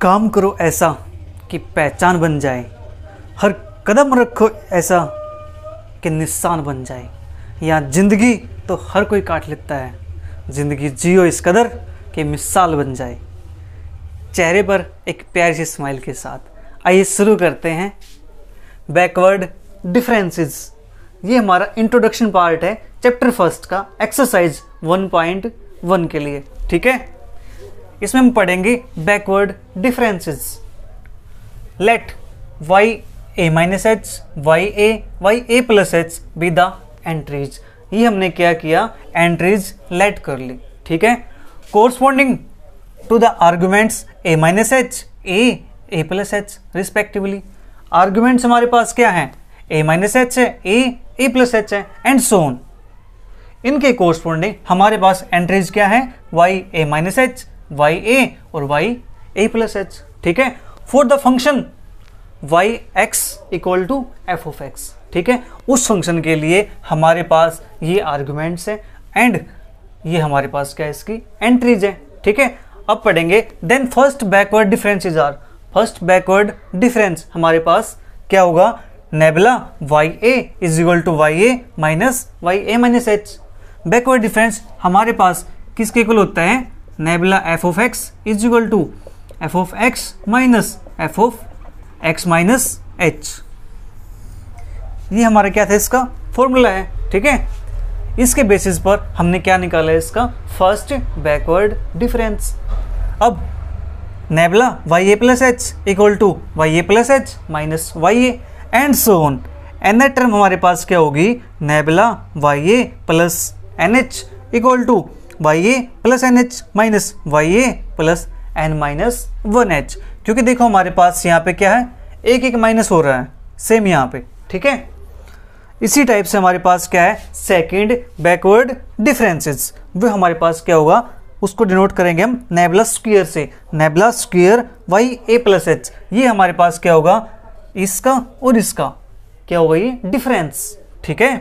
काम करो ऐसा कि पहचान बन जाए हर कदम रखो ऐसा कि निशान बन जाए यहाँ ज़िंदगी तो हर कोई काट लेता है ज़िंदगी जियो इस कदर कि मिसाल बन जाए चेहरे पर एक प्यार सी स्माइल के साथ आइए शुरू करते हैं बैकवर्ड डिफरेंसेस ये हमारा इंट्रोडक्शन पार्ट है चैप्टर फर्स्ट का एक्सरसाइज 1.1 के लिए ठीक है इसमें हम पढ़ेंगे backward differences let Y A minus H Y A Y A plus H be the entries ये हमने क्या किया एंट्रीज लेट कर ली ठीक है corresponding to the arguments A minus H A A plus H respectively arguments हमारे पास क्या है ए माइनस एच है ए ए प्लस एच है एंड सोन इनके कोरस्पॉन्डिंग हमारे पास एंट्रीज क्या है Y A minus H Y A और वाई ए प्लस एच ठीक है for the function Y X equal to F of X ठीक है उस फंक्शन के लिए हमारे पास ये आर्ग्यूमेंट्स है एंड ये हमारे पास क्या है इसकी एंट्रीज है ठीक है अब पढ़ेंगे then first backward difference is are first backward difference हमारे पास क्या होगा nabla Y A is equal to Y A minus Y A minus H backward difference हमारे पास किसके इक्वल होता है nabla F of X is equal to F of X minus F of X minus H ये हमारा क्या था इसका फॉर्मूला है ठीक है इसके बेसिस पर हमने क्या निकाला है इसका फर्स्ट बैकवर्ड डिफरेंस अब nabla Y A plus H equal to Y A plus H minus Y A and so on N term हमारे पास क्या होगी nabla Y A plus N H equal to Y A plus N H minus Y A plus N minus one H क्योंकि देखो हमारे पास यहाँ पे क्या है एक एक माइनस हो रहा है सेम यहाँ पे ठीक है इसी टाइप से हमारे पास क्या है सेकंड बैकवर्ड डिफरेंसेस वो हमारे पास क्या होगा उसको डिनोट करेंगे हम नेबला स्क्र से nabla square Y A plus H ये हमारे पास क्या होगा इसका और इसका क्या होगा ये डिफरेंस ठीक है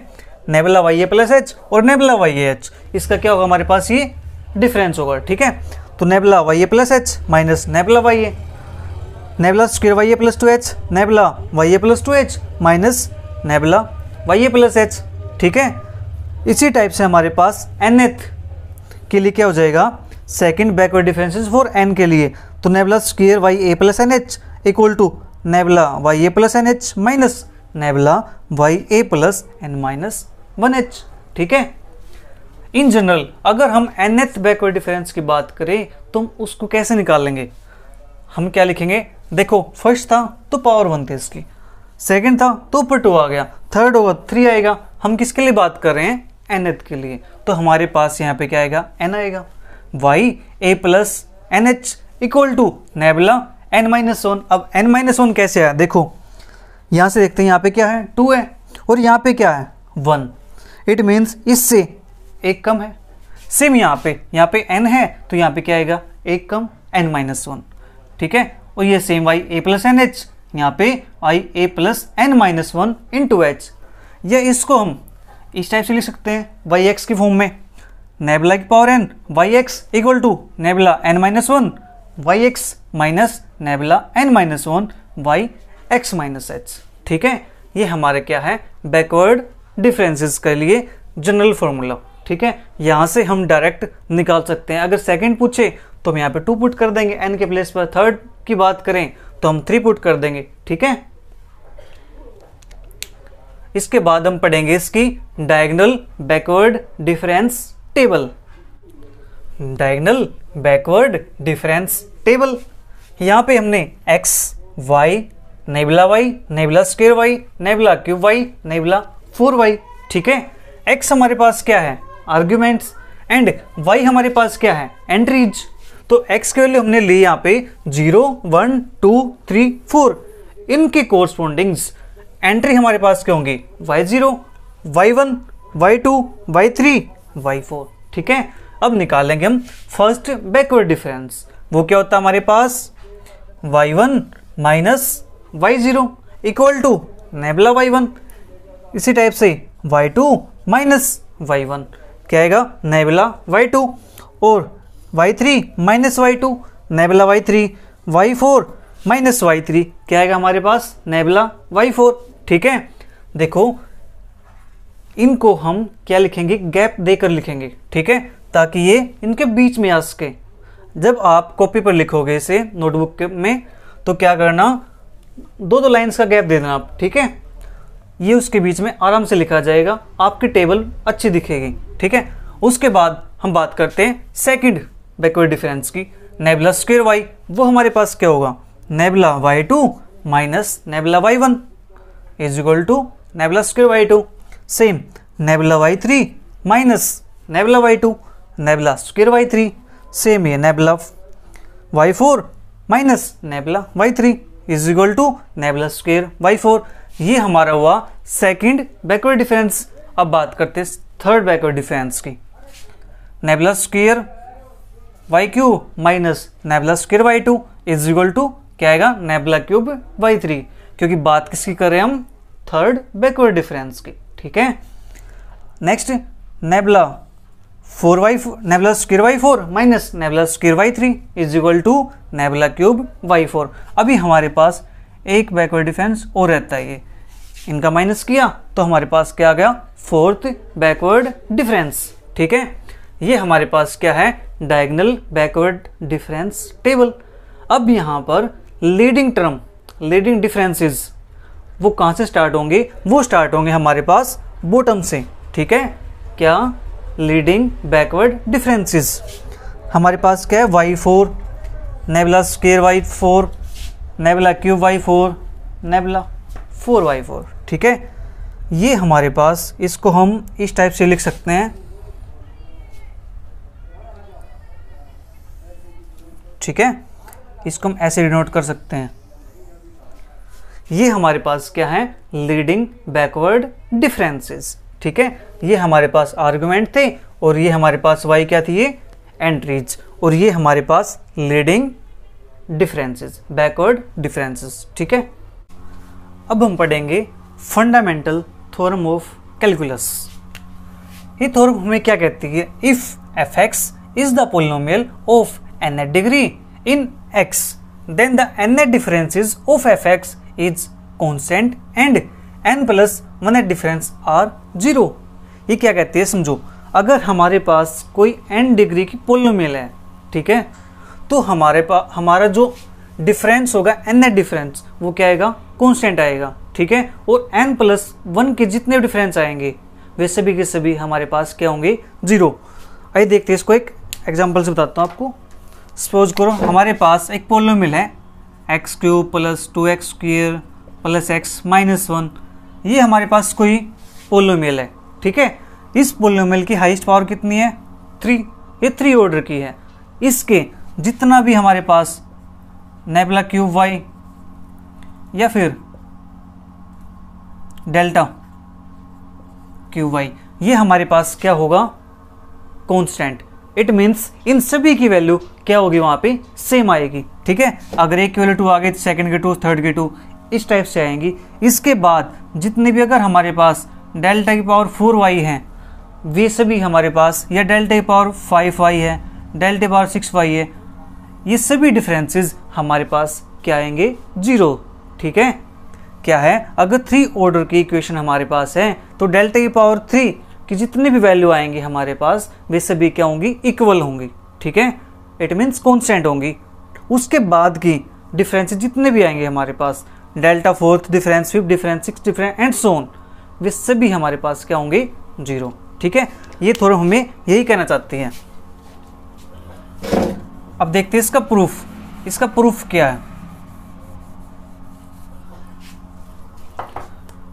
nabla Y A plus H और नेबला वाई एच इसका क्या होगा हमारे पास ये डिफरेंस होगा ठीक है तो nabla Y A plus H minus nabla Y A nabla square Y A plus two H nabla Y A plus two H minus nabla Y A plus H ठीक है इसी टाइप से हमारे पास एन एथ के लिए क्या हो जाएगा second backward difference for N के लिए तो nabla square Y A plus N H equal to nabla Y A plus N H minus nabla Y A plus N minus one H ठीक है इन जनरल अगर हम N एथ backward difference की बात करें तो हम उसको कैसे निकाल लेंगे हम क्या लिखेंगे देखो फर्स्ट था तो पावर वन थी इसकी सेकेंड था तो ऊपर टू आ गया थर्ड होगा थ्री आएगा हम किसके लिए बात कर रहे हैं एन एथ के लिए तो हमारे पास यहाँ पे क्या आएगा एन आएगा Y A plus N H equal to nabla N minus one अब एन माइनस वन कैसे आया देखो यहाँ से देखते हैं यहाँ पे क्या है टू है और यहाँ पे क्या है वन इट मीन्स इससे एक कम है सेम यहाँ पे यहाँ पे एन है तो यहाँ पे क्या आएगा एक कम एन माइनस वन ठीक है और ये same Y A plus N H यहाँ पे I A plus N minus one into H या इसको हम इस टाइप से लिख सकते हैं वाई एक्स की फॉर्म में नेबला की power N Y X equal to nabla N minus one Y X minus nabla N minus one Y X minus H ठीक है ये हमारे क्या है बैकवर्ड डिफरेंसेस के लिए जनरल फॉर्मूला ठीक है यहाँ से हम डायरेक्ट निकाल सकते हैं अगर सेकंड पूछे तो हम यहाँ पे टू पुट कर देंगे एन के प्लेस पर थर्ड की बात करें तो हम थ्री पुट कर देंगे ठीक है इसके बाद हम पढ़ेंगे इसकी diagonal backward difference table diagonal backward difference table यहाँ पे हमने X Y nabla Y nabla square Y nabla cube Y nabla four Y ठीक है एक्स हमारे पास क्या है आर्ग्यूमेंट्स एंड वाई हमारे पास क्या है एंट्रीज तो एक्स के वैल्यू हमने ली यहाँ पे zero one two three four इनके कोरस्पोंडिंग्स एंट्री हमारे पास क्या होंगी Y zero Y one Y two Y three Y four ठीक है अब निकालेंगे हम फर्स्ट बैकवर्ड डिफरेंस वो क्या होता है हमारे पास Y one minus Y zero equal to nabla Y one इसी टाइप से Y two minus Y one क्या आएगा नेबला वाई टू और Y three minus Y two nabla Y three Y four minus Y three क्या आएगा हमारे पास नैबिला Y four ठीक है देखो इनको हम क्या लिखेंगे गैप देकर लिखेंगे ठीक है ताकि ये इनके बीच में आ सके जब आप कॉपी पर लिखोगे इसे नोटबुक में तो क्या करना दो दो लाइंस का गैप दे देना आप ठीक है ये उसके बीच में आराम से लिखा जाएगा आपकी टेबल अच्छी दिखेगी ठीक है उसके बाद हम बात करते हैं सेकंड बैकवर्ड डिफरेंस की नेबला स्क्वेयर वाई वो हमारे पास क्या होगा nabla Y two minus nabla Y one is equal to nabla square Y two same nabla Y three minus nabla Y two nabla square Y three same ये nabla Y four minus nabla Y three is equal to nabla square Y four ये हमारा हुआ second backward defence अब बात करते हैं third backward difference की nabla square Y Q minus nabla square Y two is equal to क्या आएगा नेबला क्यूब वाई थ्री क्योंकि बात किसकी करें हम थर्ड बैकवर्ड डिफरेंस की ठीक है next nabla four Y nabla square Y four minus nabla square Y three is equal to nabla cube Y four अभी हमारे पास एक बैकवर्ड डिफेंस और रहता है ये इनका माइनस किया तो हमारे पास क्या आ गया फोर्थ बैकवर्ड डिफरेंस ठीक है ये हमारे पास क्या है डायगनल बैकवर्ड डिफरेंस टेबल अब यहाँ पर लीडिंग टर्म लीडिंग डिफरेंसेस वो कहाँ से स्टार्ट होंगे वो स्टार्ट होंगे हमारे पास बॉटम से ठीक है क्या लीडिंग बैकवर्ड डिफरेंसेस हमारे पास क्या है Y four nabla square Y four nabla cube Y four nabla four Y four ठीक है ये हमारे पास इसको हम इस टाइप से लिख सकते हैं ठीक है इसको हम ऐसे डिनोट कर सकते हैं ये हमारे पास क्या है लीडिंग बैकवर्ड डिफरेंसेस ठीक है ये हमारे पास आर्गुमेंट थे और ये हमारे पास वाई क्या थी ये एंट्रीज और ये हमारे पास लीडिंग डिफरेंसेस बैकवर्ड डिफरेंसेस ठीक है अब हम पढ़ेंगे फंडामेंटल थोरम ऑफ कैलकुलस ये थोरम हमें क्या कहती है if F x is the polynomial of nth degree in X then the nth of F x is constant and N plus one th difference are zero ये क्या कहती है समझो अगर हमारे पास कोई एन डिग्री की polynomial है ठीक है तो हमारे पास हमारा जो डिफरेंस होगा एन ए डिफरेंस वो क्या आएगा कॉन्स्टेंट आएगा ठीक है और एन प्लस वन के जितने डिफरेंस आएंगे वे सभी के सभी हमारे पास क्या होंगे जीरो आइए देखते हैं इसको एक एग्जाम्पल से बताता हूँ आपको सपोज करो हमारे पास एक पोलोमिल है X cube plus two X square plus X minus one ये हमारे पास कोई पोलोमिल है ठीक है इस पोलोमिल की हाइस्ट पावर कितनी है थ्री ये थ्री ऑर्डर की है इसके जितना भी हमारे पास नेबला क्यूब वाई या फिर डेल्टा क्यूब वाई ये हमारे पास क्या होगा कॉन्स्टेंट इट मीन्स इन सभी की वैल्यू क्या होगी वहाँ पे सेम आएगी ठीक है अगर एक की वैल्यू टू आ गई सेकेंड तो की टू थर्ड की टू इस टाइप से आएंगी इसके बाद जितने भी अगर हमारे पास डेल्टा की पावर फोर वाई हैं वे सभी हमारे पास या डेल्टा की पावर फाइव वाई है डेल्टा की पावर सिक्स वाई है ये सभी डिफरेंसेस हमारे पास क्या आएंगे जीरो ठीक है क्या है अगर थ्री ऑर्डर की इक्वेशन हमारे पास है तो डेल्टा की पावर थ्री की जितने भी वैल्यू आएंगे हमारे पास वे सभी क्या होंगी इक्वल होंगी ठीक है इट मीन्स कॉन्स्टेंट होंगी उसके बाद की डिफरेंस जितने भी आएंगे हमारे पास delta fourth difference fifth difference six difference and so on वे सभी हमारे पास क्या होंगे जीरो ठीक है ये थोड़ा हमें यही कहना चाहती हैं अब देखते हैं इसका प्रूफ इसका प्रूफ क्या है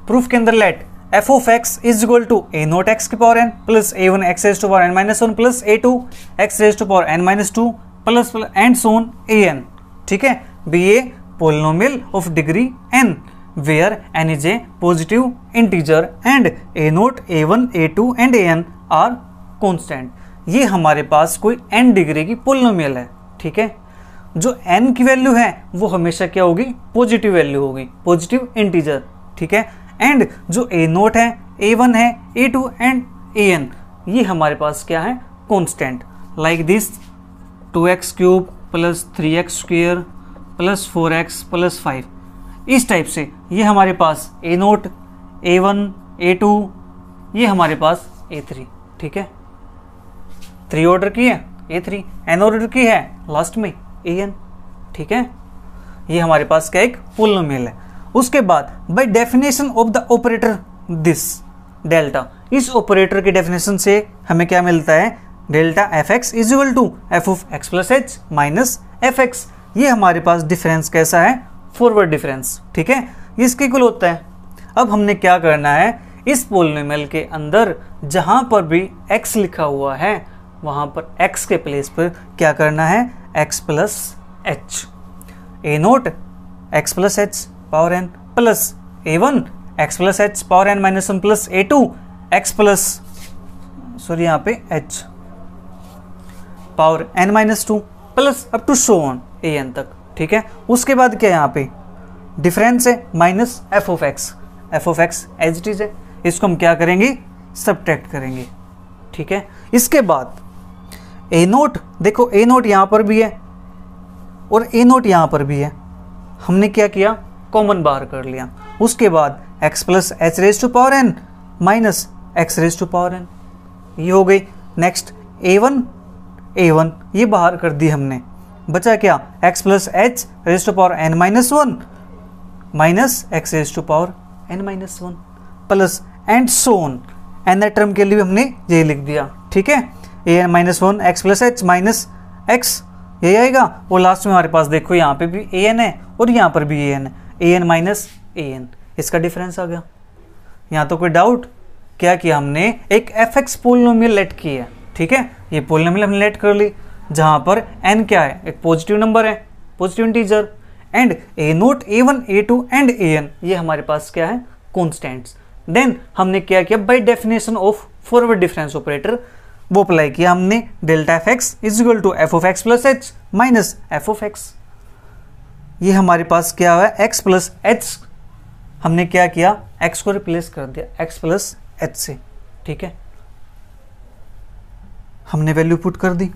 प्रूफ के अंदर let F of X is equal to A note X की power N plus A one X raise to power N minus one plus A two x raise to power N minus two plus and so on A N ठीक है be a polynomial of degree N where N is a positive integer and A naught A one A two and A N are constant ये हमारे पास कोई N degree की polynomial है ठीक है जो एन की वैल्यू है वो हमेशा क्या होगी पॉजिटिव वैल्यू होगी पॉजिटिव इंटीजर ठीक है एंड जो ए नोट है ए वन है A two and A N ये हमारे पास क्या है constant like this two X cube plus three X square plus four X plus five इस टाइप से ये हमारे पास A naught A one A two ये हमारे पास ए थ्री ठीक है थ्री ऑर्डर की है ए थ्री एन ऑर्डर की है लास्ट में ए एन ठीक है ये हमारे पास क्या एक पोलोमेल है उसके बाद by definition of the operator this delta is operator के डेफिनेशन से हमें क्या मिलता है delta f x equal to F of x plus H minus f x ये हमारे पास डिफरेंस कैसा है फॉरवर्ड डिफरेंस ठीक है इसके कुल होता है अब हमने क्या करना है इस पोलिनोमियल के अंदर जहां पर भी एक्स लिखा हुआ है वहाँ पर x के प्लेस पर क्या करना है x plus h a note x plus h power N plus A one x plus h power N minus one plus A two x plus sorry यहाँ पे h power N minus two plus up to so on a n तक ठीक है उसके बाद क्या है यहाँ पे डिफरेंस है minus F of x f of x h डीज है इसको हम क्या करेंगे सब्ट्रैक्ट करेंगे ठीक है इसके बाद ए नोट देखो ए नोट यहाँ पर भी है और ए नोट यहाँ पर भी है हमने क्या किया कॉमन बार कर लिया उसके बाद x plus h raise to power N minus x raise to power n ये हो गई next a one a one ये बाहर कर दी हमने बचा क्या x plus h raise to power N minus one minus x raise to power N minus one plus and so on n term के लिए हमने ये लिख दिया ठीक है a n minus one x plus H minus x यही आएगा और लास्ट में हमारे पास देखो यहाँ पे भी ए एन है और यहाँ पर भी ए एन है a n minus a n इसका डिफरेंस आ गया यहाँ तो कोई डाउट क्या किया हमने एक एफ एक्स पोलिनोमियल लेट की है ठीक है ये पोलिनोमियल हमने लेट कर ली जहाँ पर एन क्या है एक पॉजिटिव नंबर है positive integer and A naught A one A two and A N ये हमारे पास क्या है कॉन्स्टेंट्स देन हमने क्या किया by definition of forward difference operator वो अप्लाई किया हमने delta f x is equal to F of x plus H minus F of x ये हमारे पास क्या हुआ एक्स प्लस एच हमने क्या किया एक्स को रिप्लेस कर दिया एक्स प्लस एच से ठीक है हमने वैल्यू पुट कर दी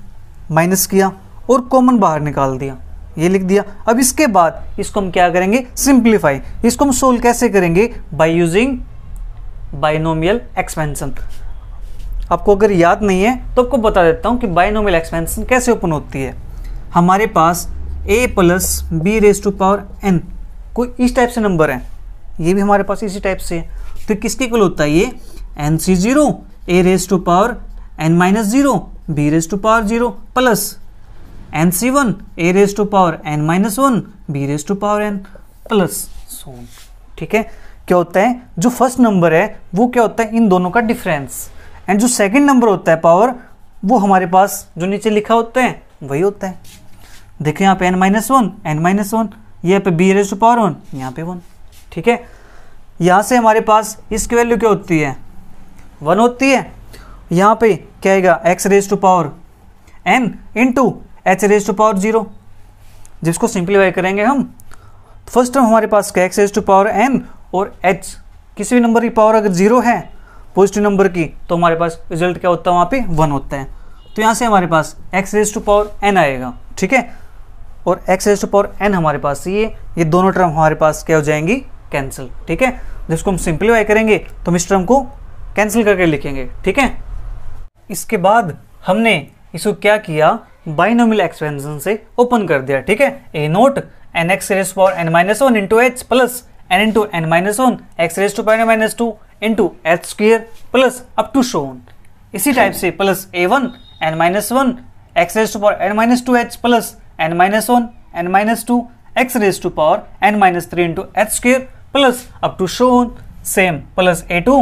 माइनस किया और कॉमन बाहर निकाल दिया ये लिख दिया अब इसके बाद इसको हम क्या करेंगे सिंप्लीफाई इसको हम सोल्व कैसे करेंगे बाय यूजिंग बाइनोमियल एक्सपेंशन आपको अगर याद नहीं है तो आपको बता देता हूँ कि बाइनोमियल एक्सपेंशन कैसे ओपन होती है हमारे पास a plus b raise to power n कोई इस टाइप से नंबर है ये भी हमारे पास इसी टाइप से है तो किसके कुल होता है ये n c zero a raise to power N minus zero b raise to power zero plus n c one a raise to power N minus one b raise to power N plus so on ठीक है क्या होता है जो first number है वो क्या होता है इन दोनों का डिफरेंस एंड जो सेकंड नंबर होता है पावर वो हमारे पास जो नीचे लिखा होता है वही होता है देखो यहाँ पे n minus one n minus one यहाँ पे b raise to power one यहाँ पे वन ठीक है यहाँ से हमारे पास इसकी वैल्यू क्या होती है वन होती है यहाँ पे क्या आएगा x raise to power n in into h raise to power zero जिसको सिंप्लीफाई करेंगे हम फर्स्ट टर्म हमारे पास x raise to power n और एच किसी भी नंबर की पावर अगर जीरो है पॉजिटिव नंबर की तो हमारे पास रिजल्ट क्या होता है वहाँ पे वन होता है तो यहाँ से हमारे पास x raise to power n आएगा ठीक है और x raise to power n हमारे पास ये ये दोनों टर्म हमारे पास क्या हो जाएंगी कैंसिल ठीक है जिसको तो हम सिंप्लीफाई करेंगे तो हम इस टर्म को कैंसिल करके लिखेंगे ठीक है इसके बाद हमने इसको क्या किया बाइनोमियल एक्सपेंशन से ओपन कर दिया ठीक है a naught n x raise power N minus one into h plus n into n minus one x raise to power N minus two into h square plus up to shown. इसी type से plus a1 n minus 1 x raised to power n minus 2 h plus n minus 1 n minus 2 x raised to power n minus 3 into h square plus up to shown same plus a2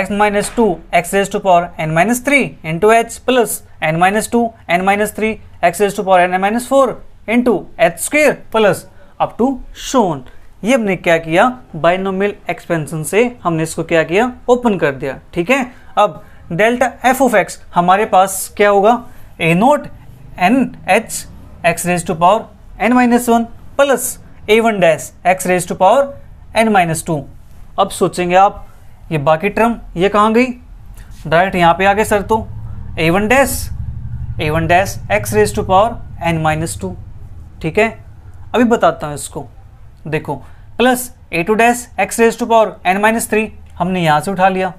x minus 2 x raised to power n minus 3 into h plus n minus 2 n minus 3 x raised to power n minus 4 into h square plus up to shown. ये हमने क्या किया binomial expansion से हमने इसको क्या किया open कर दिया ठीक है अब डेल्टा एफ ऑफ एक्स हमारे पास क्या होगा a naught n h x raise to power N minus one plus A one dash x raise to power N minus two अब सोचेंगे आप ये बाकी टर्म ये कहाँ गई डायरेक्ट यहाँ पे आगे सर तो a one dash a one dash x raise to power N minus two ठीक है अभी बताता हूँ इसको देखो plus A two dash x raise to power N minus three हमने यहाँ से उठा लिया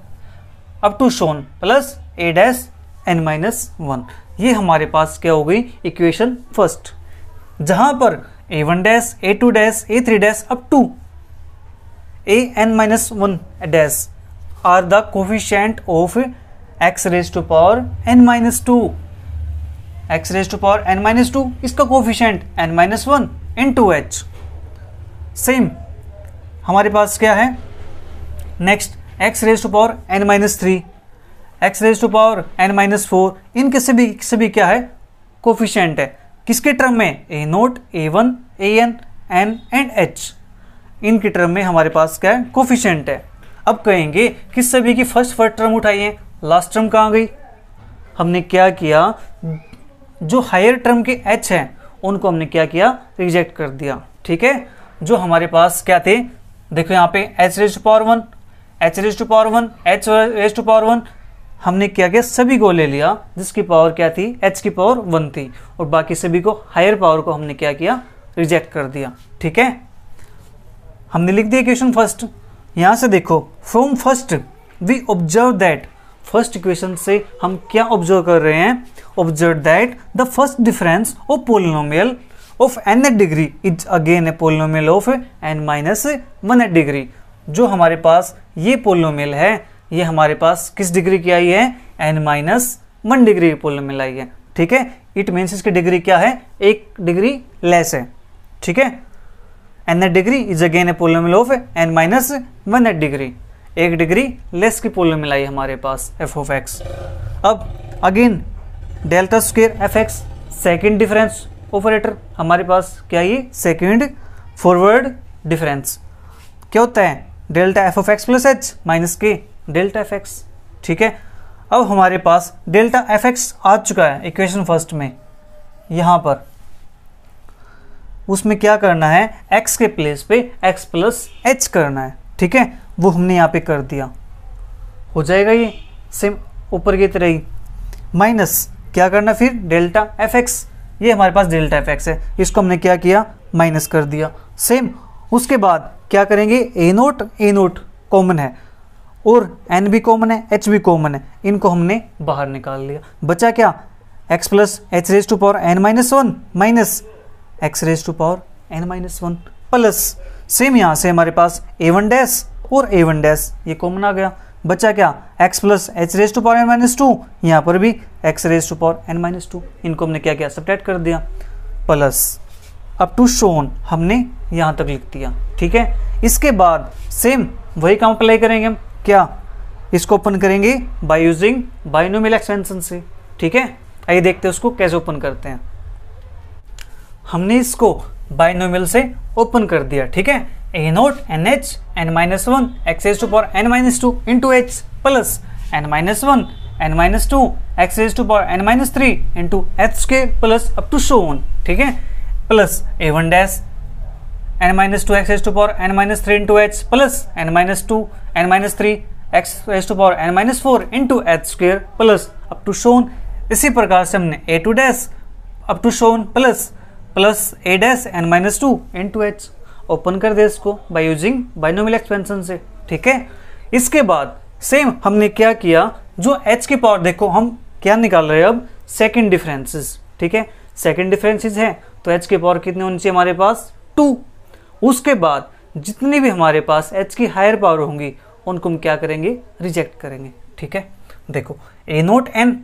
up to so on plus a dash n minus one ये हमारे पास क्या हो गई इक्वेशन फर्स्ट जहाँ पर a one dash a two dash a three dash up to a n minus one dash are the coefficient of x raise to power N minus two x raise to power N minus two इसका coefficient n minus one into h same हमारे पास क्या है next x raise to power N minus three x raise to power N minus four इनके से भी से भी क्या है कोफिशेंट है किसके टर्म में a naught A one a n n and h इनके टर्म में हमारे पास क्या है कोफिशेंट है अब कहेंगे किस सभी की फर्स्ट फर्स्ट टर्म उठाइए लास्ट टर्म कहाँ गई हमने क्या किया जो हायर टर्म के एच हैं उनको हमने क्या किया रिजेक्ट कर दिया ठीक है जो हमारे पास क्या थे देखो यहाँ पे h raise to power one h raise to power one h raise to power one हमने क्या किया सभी को ले लिया जिसकी पावर क्या थी एच की पावर वन थी और बाकी सभी को हायर पावर को हमने क्या किया रिजेक्ट कर दिया ठीक है हमने लिख दिया क्वेश्चन फर्स्ट यहाँ से देखो from first we observe that first equation से हम क्या ऑब्जर्व कर रहे हैं observe that the first difference of polynomial of n degree is again a polynomial of n minus one degree जो हमारे पास ये पोलोमेल है ये हमारे पास किस डिग्री की आई है n minus one degree polynomial आई है ठीक है इट मीन्स इसकी डिग्री क्या है एक डिग्री लेस है ठीक है n degree is again a polynomial of n minus one at degree एक डिग्री लेस की पोलोमिल आई हमारे पास एफ ऑफ एक्स अब again delta square f x second difference operator हमारे पास क्या ये सेकेंड फॉरवर्ड डिफरेंस क्या होता है delta f of x plus H minus के डेल्टा एफ एक्स ठीक है अब हमारे पास डेल्टा एफ एक्स आ चुका है इक्वेशन फर्स्ट में यहाँ पर उसमें क्या करना है x के प्लेस पे x प्लस एच करना है ठीक है वो हमने यहाँ पे कर दिया हो जाएगा ये सेम ऊपर की तरह ही माइनस क्या करना फिर डेल्टा एफ एक्स ये हमारे पास डेल्टा एफ एक्स है इसको हमने क्या किया माइनस कर दिया सेम उसके बाद क्या करेंगे a naught a naught common है और एन भी कॉमन है एच भी कॉमन है इनको हमने बाहर निकाल लिया बचा क्या x plus h raise to power N minus one minus x raise to power N minus one plus same यहाँ से हमारे पास ए वन डैश और ए वन डैश ये कॉमन आ गया बच्चा क्या x plus h raise to power N minus two यहाँ पर भी x raise to power N minus two इनको हमने क्या किया सब्ट्रैक्ट कर दिया प्लस अप टू शोन हमने यहाँ तक लिख दिया ठीक है इसके बाद सेम वही काम अप्लाई करेंगे हम क्या इसको ओपन करेंगे बाय यूजिंग बाइनोमियल एक्सपेंशन से ठीक है आइए देखते हैं उसको कैसे ओपन करते हैं हमने इसको बाइनोमियल से ओपन कर दिया ठीक है A naught NH n minus 1 x raised to power n minus 2 into h plus n minus 1 n minus 2 x raised to power n minus 3 into h square plus up to so on ठीक है plus A one dash n minus two x s to power N minus three into h plus N minus two n minus three x s to power N minus four into h square plus up to so on इसी प्रकार से हमने a two dash up to so on plus plus a dash n minus two into h open कर दे इसको by using binomial expansion से ठीक है इसके बाद सेम हमने क्या किया जो एच की पावर देखो हम क्या निकाल रहे हैं अब सेकेंड डिफरेंसेस ठीक है सेकेंड डिफरेंसेस है तो एच की पावर कितनी होनी चाहिए हमारे पास टू उसके बाद जितनी भी हमारे पास एच की हायर पावर होंगी उनको हम क्या करेंगे रिजेक्ट करेंगे ठीक है देखो a naught n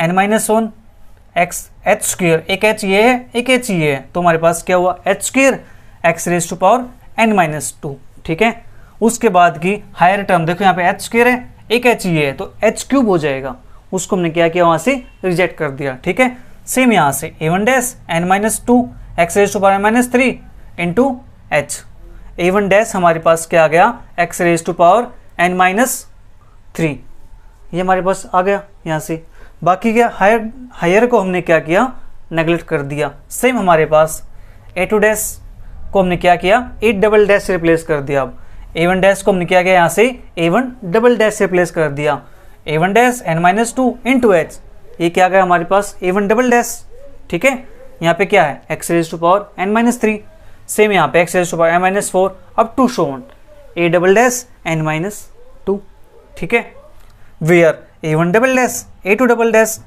n minus one x h square एक एच ये है एक एच ये है तो हमारे पास क्या हुआ h square x raise to power N minus two ठीक है उसके बाद की हायर टर्म देखो यहाँ पे एच स्क्र है एक एच ये है तो एच क्यूब हो जाएगा उसको हमने क्या किया वहां से रिजेक्ट कर दिया ठीक है सेम यहाँ से a one dash n minus two x raise to power N minus three into h a one dash हमारे पास क्या आ गया x raise to power N minus three ये हमारे पास आ गया यहाँ से बाकी क्या हायर हायर को हमने क्या किया नेगलेक्ट कर दिया सेम हमारे पास ए टू डैश को हमने क्या किया एट डबल डैश रिप्लेस कर दिया अब ए वन डैश को हमने क्या किया यहाँ से a one double dash replace कर दिया a one dash n minus two into h ये क्या गया हमारे पास ए वन डबल डैश ठीक है यहाँ पे क्या है x raise to power N minus three same यहाँ पे x raise to power N minus four up to so on a double dash n minus two ठीक है where a one double dash a two double dash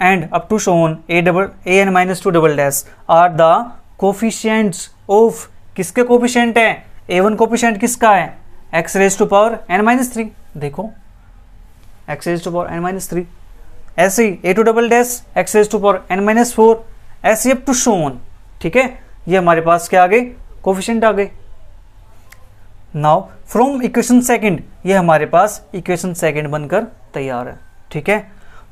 and and to so on a double a n minus two double dash are the coefficients of किसके coefficient है ए one coefficient किसका है x raise to power N minus three देखो x raise to power N minus three ऐसे ही a two double dash x raise to power N minus four एस एफ to so on ठीक है ये हमारे पास क्या आ गई कोफिशेंट आ गई नाउ फ्रॉम इक्वेशन सेकेंड ये हमारे पास इक्वेशन सेकेंड बनकर तैयार है ठीक है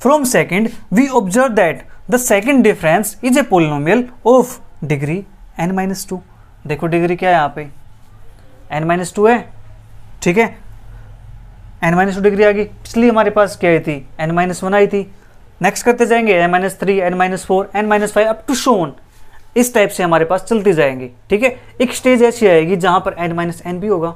from second we observe that the second difference is a polynomial of degree n minus two देखो डिग्री क्या है यहाँ पे एन माइनस टू है ठीक है एन माइनस टू डिग्री आ गई पिछली हमारे पास क्या आई थी एन माइनस वन आई थी नेक्स्ट करते जाएंगे n minus three n minus four n minus five up to so on इस टाइप से हमारे पास चलती जाएंगे ठीक है एक स्टेज ऐसी आएगी जहां पर एन माइनस एन भी होगा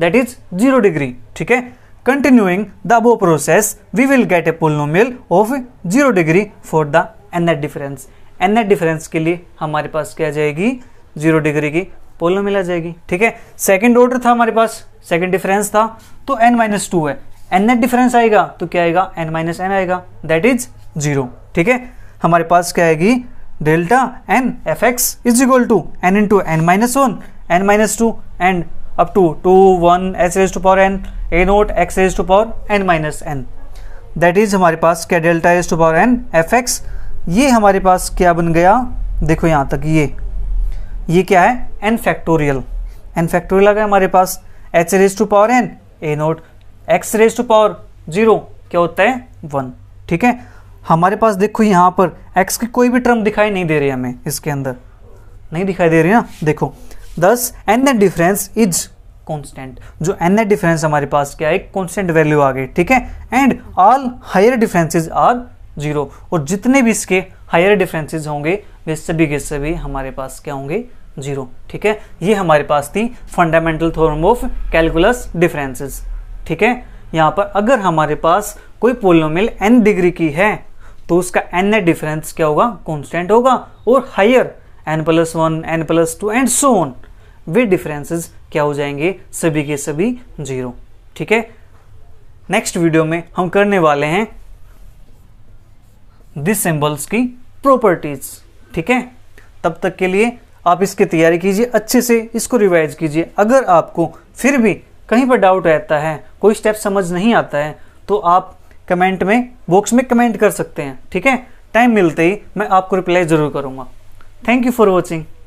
दैट इज जीरो डिग्री ठीक है continuing the above process we will get a polynomial of zero degree for the n that difference n difference के लिए हमारे पास क्या जाएगी जीरो डिग्री की पोलो मिला जाएगी ठीक है सेकेंड ऑर्डर था हमारे पास सेकेंड डिफरेंस था तो एन माइनस टू है एन नेट डिफरेंस आएगा तो क्या आएगा एन माइनस एन आएगा दैट इज जीरो ठीक है हमारे पास क्या आएगी delta n f x is equal to n in two n minus one n minus two and up to two one h raise to power n a note x raise to power N minus n that is हमारे पास क्या delta as to power n f x ये हमारे पास क्या बन गया देखो यहाँ तक ये ये क्या है एन फैक्टोरियल एन फैक्टोरियल आ गया हमारे पास h raise to power n a note x raise to power zero क्या होता है वन ठीक है हमारे पास देखो यहाँ पर एक्स की कोई भी टर्म दिखाई नहीं दे रही हमें इसके अंदर नहीं दिखाई दे रही ना देखो दस n a difference is constant जो एन डिफरेंस हमारे पास क्या है एक कॉन्स्टेंट वैल्यू आ गई ठीक है and all higher differences are zero और जितने भी इसके हायर डिफरेंसेस होंगे वे सभी के सभी हमारे पास क्या होंगे जीरो ठीक है ये हमारे पास थी fundamental theorem of calculus differences ठीक है यहाँ पर अगर हमारे पास कोई पोलोमेल एन डिग्री की है तो उसका एन डिफरेंस क्या होगा कॉन्स्टेंट होगा और higher n plus one n plus two and so on वे डिफरेंसेज क्या हो जाएंगे सभी के सभी जीरो ठीक है नेक्स्ट वीडियो में हम करने वाले हैं दिस सिंबल्स की प्रॉपर्टीज ठीक है तब तक के लिए आप इसकी तैयारी कीजिए अच्छे से इसको रिवाइज कीजिए अगर आपको फिर भी कहीं पर डाउट रहता है कोई स्टेप समझ नहीं आता है तो आप कमेंट में बॉक्स में कमेंट कर सकते हैं ठीक है टाइम मिलते ही मैं आपको रिप्लाई ज़रूर करूंगा थैंक यू फॉर वॉचिंग